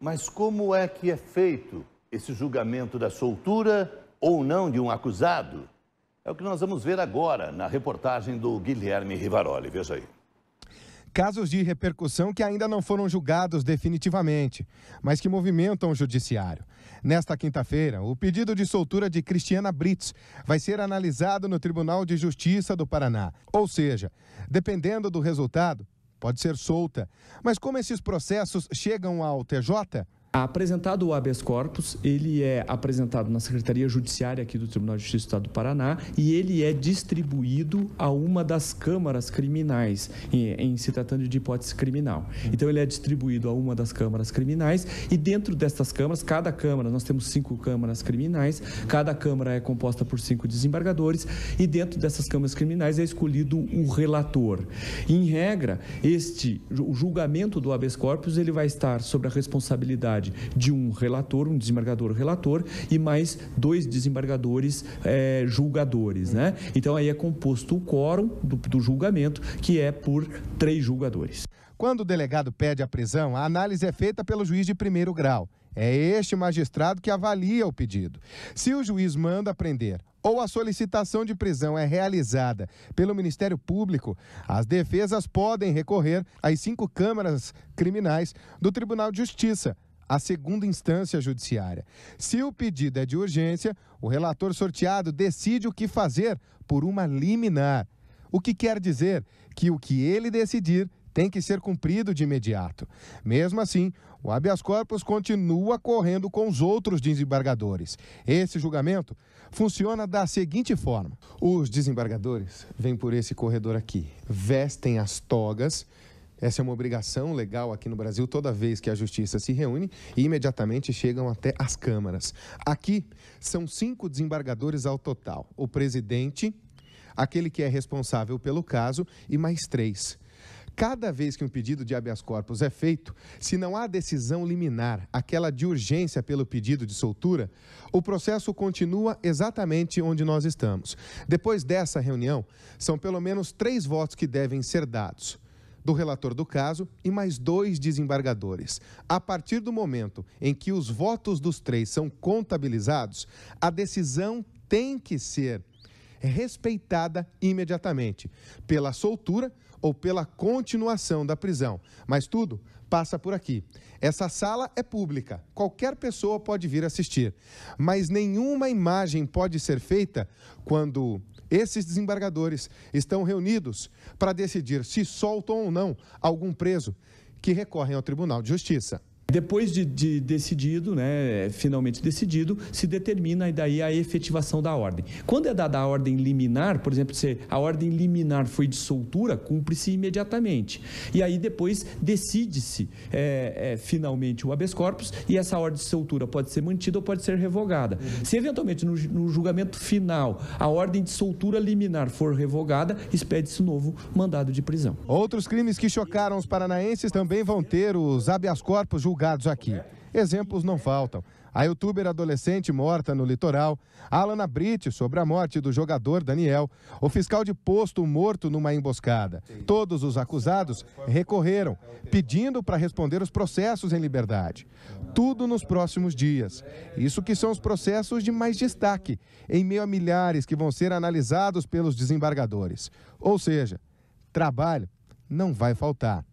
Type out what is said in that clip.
Mas como é que é feito esse julgamento da soltura ou não de um acusado? É o que nós vamos ver agora na reportagem do Guilherme Rivaroli. Veja aí. Casos de repercussão que ainda não foram julgados definitivamente, mas que movimentam o judiciário. Nesta quinta-feira, o pedido de soltura de Cristiana Brits vai ser analisado no Tribunal de Justiça do Paraná. Ou seja, dependendo do resultado, pode ser solta. Mas como esses processos chegam ao TJ, Apresentado o habeas corpus, ele é apresentado na Secretaria Judiciária aqui do Tribunal de Justiça do Estado do Paraná e ele é distribuído a uma das câmaras criminais, em, em se tratando de hipótese criminal. Então, ele é distribuído a uma das câmaras criminais e dentro destas câmaras, cada câmara, nós temos cinco câmaras criminais, cada câmara é composta por cinco desembargadores e dentro dessas câmaras criminais é escolhido o relator. Em regra, este, o julgamento do habeas corpus, ele vai estar sobre a responsabilidade de um relator, um desembargador relator e mais dois desembargadores é, julgadores, né? Então aí é composto o quórum do, do julgamento, que é por três julgadores. Quando o delegado pede a prisão, a análise é feita pelo juiz de primeiro grau. É este magistrado que avalia o pedido. Se o juiz manda prender ou a solicitação de prisão é realizada pelo Ministério Público, as defesas podem recorrer às cinco câmaras criminais do Tribunal de Justiça à segunda instância judiciária. Se o pedido é de urgência, o relator sorteado decide o que fazer por uma liminar. O que quer dizer que o que ele decidir tem que ser cumprido de imediato. Mesmo assim, o habeas corpus continua correndo com os outros desembargadores. Esse julgamento funciona da seguinte forma: os desembargadores vêm por esse corredor aqui, vestem as togas essa é uma obrigação legal aqui no Brasil toda vez que a justiça se reúne e imediatamente chegam até as câmaras. Aqui são cinco desembargadores ao total: o presidente, aquele que é responsável pelo caso e mais três. Cada vez que um pedido de habeas corpus é feito, se não há decisão liminar, aquela de urgência pelo pedido de soltura, o processo continua exatamente onde nós estamos. Depois dessa reunião, são pelo menos três votos que devem ser dados do relator do caso e mais dois desembargadores. A partir do momento em que os votos dos três são contabilizados, a decisão tem que ser respeitada imediatamente pela soltura ou pela continuação da prisão. Mas tudo passa por aqui. Essa sala é pública, qualquer pessoa pode vir assistir. Mas nenhuma imagem pode ser feita quando esses desembargadores estão reunidos para decidir se soltam ou não algum preso que recorrem ao Tribunal de Justiça. Depois de, de, decidido, né, finalmente decidido, se determina daí a efetivação da ordem. Quando é dada a ordem liminar, por exemplo, se a ordem liminar foi de soltura, cumpre-se imediatamente. E aí depois decide-se é, é, finalmente o habeas corpus e essa ordem de soltura pode ser mantida ou pode ser revogada. Uhum. Se eventualmente no, no, julgamento final a ordem de soltura liminar for revogada, expede-se um novo mandado de prisão. Outros crimes que chocaram os paranaenses também vão ter os habeas corpus julgados divulgados aqui. Exemplos não faltam. A youtuber adolescente morta no litoral, Alana Brite sobre a morte do jogador Daniel, o fiscal de posto morto numa emboscada. Todos os acusados recorreram, pedindo para responder os processos em liberdade. Tudo nos próximos dias. Isso que são os processos de mais destaque, em meio a milhares que vão ser analisados pelos desembargadores. Ou seja, trabalho não vai faltar.